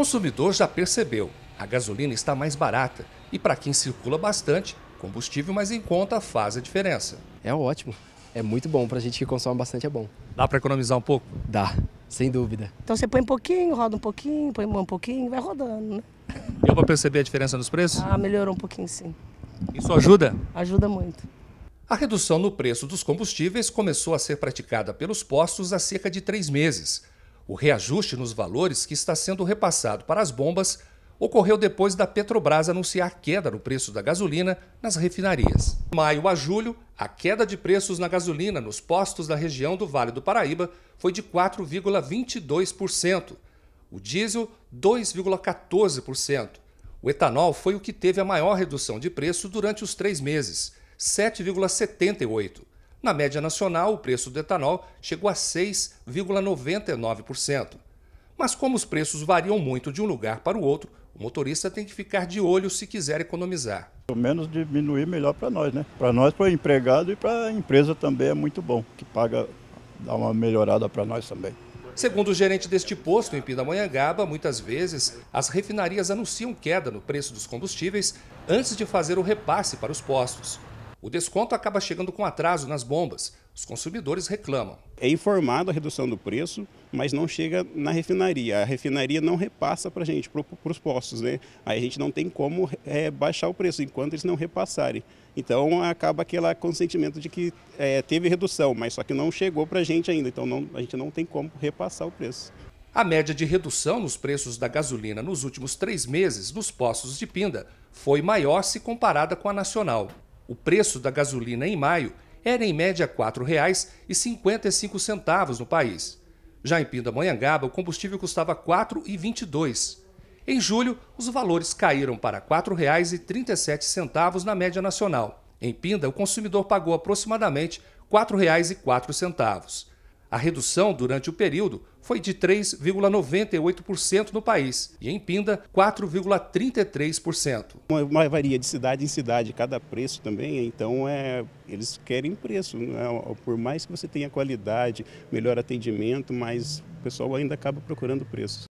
consumidor já percebeu, a gasolina está mais barata e para quem circula bastante, combustível mais em conta faz a diferença. É ótimo. É muito bom para a gente que consome bastante, é bom. Dá para economizar um pouco? Dá, sem dúvida. Então você põe um pouquinho, roda um pouquinho, põe um pouquinho, vai rodando, né? Deu para perceber a diferença nos preços? Ah, melhorou um pouquinho sim. Isso ajuda? Ajuda muito. A redução no preço dos combustíveis começou a ser praticada pelos postos há cerca de três meses, o reajuste nos valores que está sendo repassado para as bombas ocorreu depois da Petrobras anunciar queda no preço da gasolina nas refinarias. De maio a julho, a queda de preços na gasolina nos postos da região do Vale do Paraíba foi de 4,22%, o diesel 2,14%. O etanol foi o que teve a maior redução de preço durante os três meses, 7,78%. Na média nacional, o preço do etanol chegou a 6,99%. Mas como os preços variam muito de um lugar para o outro, o motorista tem que ficar de olho se quiser economizar. Pelo menos diminuir melhor para nós, né? Para nós, para o empregado e para a empresa também é muito bom, que paga, dá uma melhorada para nós também. Segundo o gerente deste posto em Pindamonhangaba, muitas vezes as refinarias anunciam queda no preço dos combustíveis antes de fazer o repasse para os postos. O desconto acaba chegando com atraso nas bombas. Os consumidores reclamam. É informado a redução do preço, mas não chega na refinaria. A refinaria não repassa para a gente, para os postos. Né? Aí a gente não tem como é, baixar o preço enquanto eles não repassarem. Então acaba aquele consentimento de que é, teve redução, mas só que não chegou para a gente ainda. Então não, a gente não tem como repassar o preço. A média de redução nos preços da gasolina nos últimos três meses nos postos de Pinda foi maior se comparada com a nacional. O preço da gasolina em maio era em média R$ 4,55 no país. Já em Pindamonhangaba, o combustível custava R$ 4,22. Em julho, os valores caíram para R$ 4,37 na média nacional. Em Pinda, o consumidor pagou aproximadamente R$ 4,04. A redução durante o período foi de 3,98% no país e em Pinda, 4,33%. Uma varia de cidade em cidade, cada preço também, então é, eles querem preço. Né? Por mais que você tenha qualidade, melhor atendimento, mas o pessoal ainda acaba procurando preço.